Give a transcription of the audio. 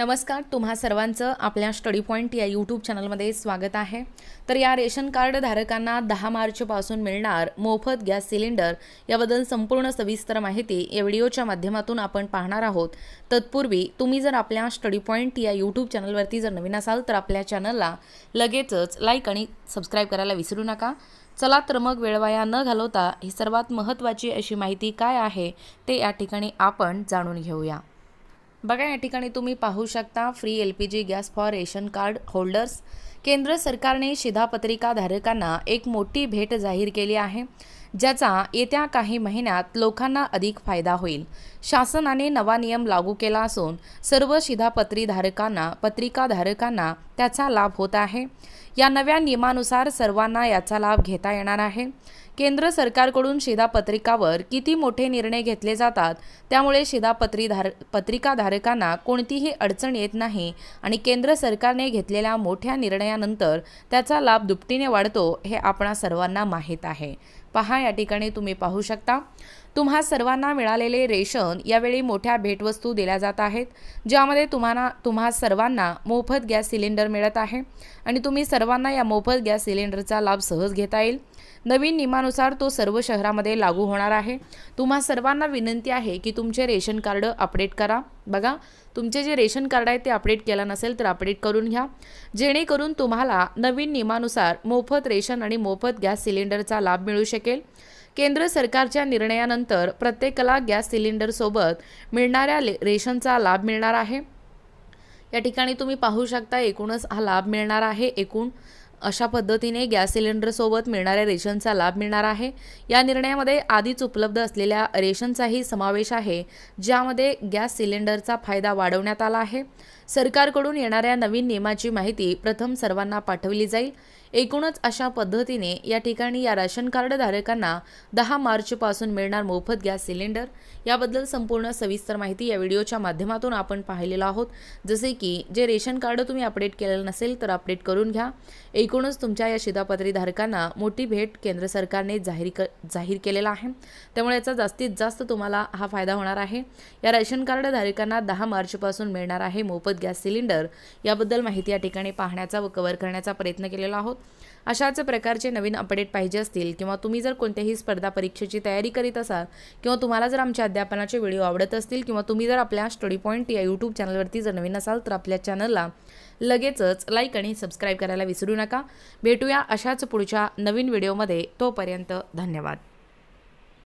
नमस्कार तुम्हा सर्वांचं आपल्या स्टडी पॉईंट या यूट्यूब चॅनलमध्ये स्वागत आहे तर या रेशन कार्ड धारकांना दहा मार्चपासून मिळणार मोफत गॅस सिलेंडर याबद्दल संपूर्ण सविस्तर माहिती या व्हिडिओच्या माध्यमातून आपण पाहणार आहोत तत्पूर्वी तुम्ही जर आपल्या स्टडी पॉईंट या यूट्यूब चॅनलवरती जर नवीन असाल तर आपल्या चॅनलला लगेचच लाईक आणि सबस्क्राईब करायला विसरू नका चला तर मग वेळवाया न घालवता ही सर्वात महत्त्वाची अशी माहिती काय आहे ते या ठिकाणी आपण जाणून घेऊया बघा या ठिकाणी तुम्ही पाहू शकता free L P G gas for ration card holders केंद्र सरकारने शिधापत्रिका धारकांना एक मोठी भेट जाहीर केली आहे ज्याचा येत्या काही महिन्यात लोकांना अधिक फायदा होईल शासनाने नवा नियम लागू केला असून सर्व शिधापत्रीधारकांना पत्रिकाधारकांना त्याचा लाभ होत आहे या नव्या नियमानुसार सर्वांना याचा लाभ घेता येणार आहे केंद्र सरकारकडून शिधापत्रिकावर किती मोठे निर्णय घेतले जातात त्यामुळे शिधापत्रीधार पत्रिकाधारकांना कोणतीही अडचण येत नाही आणि केंद्र सरकारने घेतलेल्या मोठ्या निर्णयानंतर त्याचा लाभ दुपटीने वाढतो हे आपणा सर्वांना माहीत आहे पहा या ठिकाणी तुम्ही पाहू शकता तुम्हा सर्वांना मिळालेले रेशन यावेळी मोठ्या भेटवस्तू दिल्या जात आहेत ज्यामध्ये तुम्हाला तुम्हा सर्वांना मोफत गॅस सिलेंडर मिळत आहे आणि तुम्ही सर्वांना या मोफत गॅस सिलेंडरचा लाभ सहज घेता येईल नवीन नियमानुसार तो सर्व शहरामध्ये लागू होणार आहे तुम्हा सर्वांना विनंती आहे की तुमचे रेशन कार्ड अपडेट करा बघा तुमचे जे रेशन कार्ड आहे ते अपडेट केलं नसेल तर अपडेट करून घ्या जेणेकरून तुम्हाला नवीन नियमानुसार मोफत रेशन आणि मोफत गॅस सिलेंडरचा लाभ मिळू शकेल केंद्र सरकारच्या निर्णयानंतर प्रत्येकाला गॅस सिलेंडरसोबत मिळणाऱ्या रेशनचा लाभ मिळणार आहे या ठिकाणी तुम्ही पाहू शकता एकूणच हा लाभ मिळणार आहे एकूण अशा पद्धतीने गॅस सिलेंडरसोबत मिळणाऱ्या रेशनचा लाभ मिळणार आहे या निर्णयामध्ये आधीच उपलब्ध असलेल्या रेशनचाही समावेश आहे ज्यामध्ये गॅस सिलेंडरचा फायदा वाढवण्यात आला आहे सरकारकडून येणाऱ्या नवीन नियमाची माहिती प्रथम सर्वांना पाठवली जाईल एकूणच अशा पद्धतीने या ठिकाणी या राशन कार्ड धारकांना दहा मार्चपासून मिळणार मोफत गॅस सिलेंडर याबद्दल संपूर्ण सविस्तर माहिती या व्हिडिओच्या माध्यमातून आपण पाहिलेला आहोत जसे की जे रेशन कार्ड तुम्ही अपडेट केलेलं नसेल तर अपडेट करून घ्या एकूणच तुमच्या या शिधापत्री धारकांना मोठी भेट केंद्र सरकारने जाहीर क जाहीर केलेला आहे त्यामुळे याचा जास्तीत जास्त तुम्हाला हा फायदा होणार आहे या रेशन कार्ड धारकांना दहा मार्चपासून मिळणार आहे मोफत गॅस सिलेंडर याबद्दल माहिती या ठिकाणी पाहण्याचा व कव्हर करण्याचा प्रयत्न केलेला आहोत अशाच प्रकारचे नवीन अपडेट पाहिजे असतील किंवा तुम्ही जर कोणत्याही स्पर्धा परीक्षेची तयारी करीत असाल किंवा तुम्हाला जर आमच्या अध्यापनाचे व्हिडिओ आवडत असतील किंवा तुम्ही जर आपल्या स्टडी पॉईंट या यूट्यूब चॅनलवरती जर नवीन असाल तर आपल्या चॅनलला लगेचच लाईक आणि सबस्क्राईब करायला विसरू नका भेटूया अशाच पुढच्या नवीन व्हिडिओमध्ये तोपर्यंत धन्यवाद